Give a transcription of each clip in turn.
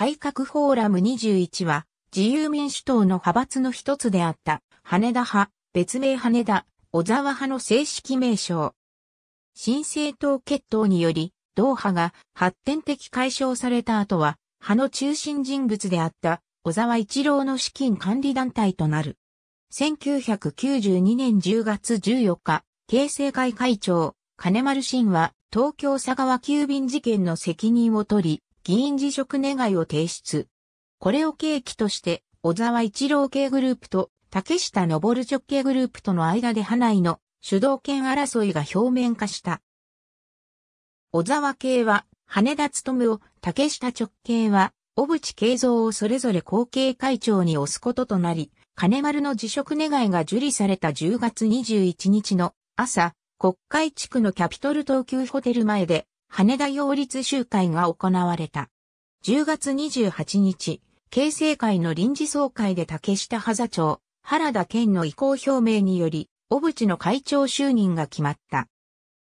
改革フォーラム21は、自由民主党の派閥の一つであった、羽田派、別名羽田、小沢派の正式名称。新政党決闘により、同派が発展的解消された後は、派の中心人物であった小沢一郎の資金管理団体となる。1992年10月14日、形成会会長、金丸信は東京佐川急便事件の責任を取り、議員辞職願を提出。これを契機として、小沢一郎系グループと竹下登直系グループとの間で派内の主導権争いが表面化した。小沢系は羽田勤を、竹下直系は小渕慶三をそれぞれ後継会長に推すこととなり、金丸の辞職願が受理された10月21日の朝、国会地区のキャピトル東急ホテル前で羽田擁立集会が行われた。10月28日、京成会の臨時総会で竹下羽座町、原田県の意向表明により、小渕の会長就任が決まった。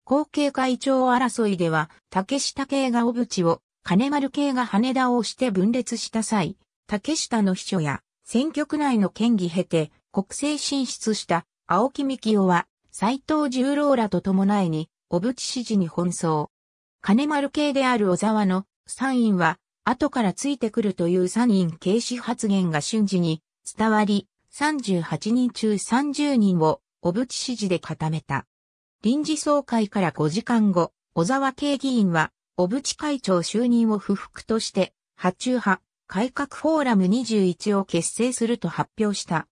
後継会長争いでは、竹下系が小渕を、金丸系が羽田をして分裂した際、竹下の秘書や、選挙区内の県議経て、国政進出した青木幹夫は、斎藤十郎らと伴いに、小渕支持に奔走。金丸系である小沢の3院は、後からついてくるという3院軽視発言が瞬時に伝わり、38人中30人を小渕支持で固めた。臨時総会から5時間後、小沢系議員は、小渕会長就任を不服として、発中派、改革フォーラム21を結成すると発表した。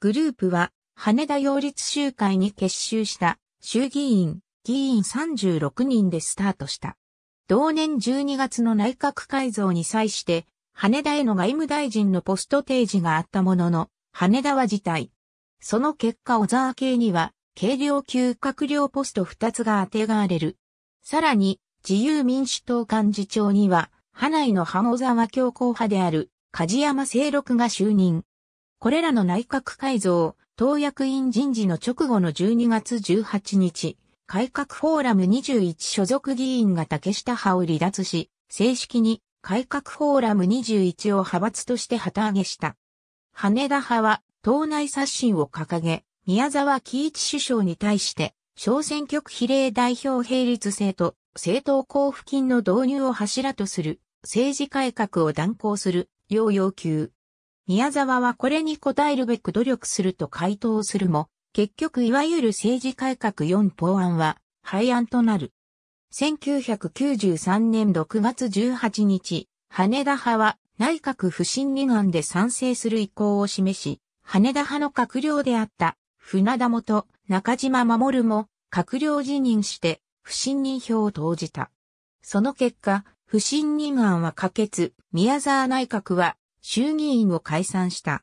グループは、羽田擁立集会に結集した、衆議院、議員36人でスタートした。同年12月の内閣改造に際して、羽田への外務大臣のポスト提示があったものの、羽田は辞退。その結果小沢系には、軽量級閣僚ポスト2つが当てがわれる。さらに、自由民主党幹事長には、派内の派小沢強硬派である、梶山清六が就任。これらの内閣改造、党役員人事の直後の12月18日、改革フォーラム21所属議員が竹下派を離脱し、正式に改革フォーラム21を派閥として旗揚げした。羽田派は党内刷新を掲げ、宮沢喜一首相に対して、小選挙区比例代表並立制と政党交付金の導入を柱とする政治改革を断行するよう要求。宮沢はこれに応えるべく努力すると回答するも、結局いわゆる政治改革4法案は廃案となる。1993年6月18日、羽田派は内閣不信任案で賛成する意向を示し、羽田派の閣僚であった船田元中島守も閣僚辞任して不信任票を投じた。その結果、不信任案は可決、宮沢内閣は衆議院を解散した。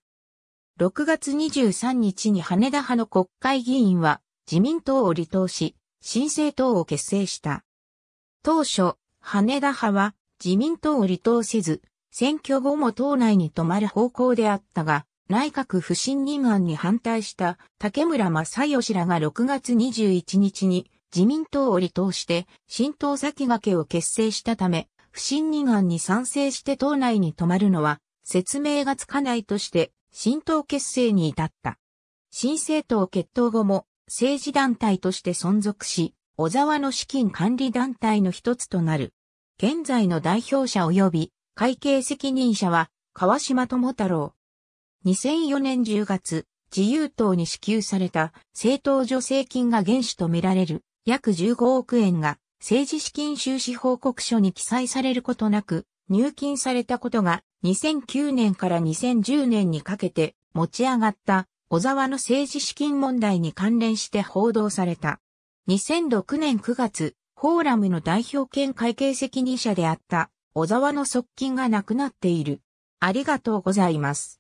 6月23日に羽田派の国会議員は自民党を離党し、新政党を結成した。当初、羽田派は自民党を離党せず、選挙後も党内に止まる方向であったが、内閣不信任案に反対した竹村正義らが6月21日に自民党を離党して新党先駆けを結成したため、不信任案に賛成して党内に止まるのは説明がつかないとして新党結成に至った。新政党決闘後も政治団体として存続し、小沢の資金管理団体の一つとなる。現在の代表者及び会計責任者は川島智太郎。2004年10月、自由党に支給された政党助成金が原資とみられる約15億円が政治資金収支報告書に記載されることなく入金されたことが2009年から2010年にかけて持ち上がった小沢の政治資金問題に関連して報道された。2006年9月、フォーラムの代表兼会計責任者であった小沢の側近が亡くなっている。ありがとうございます。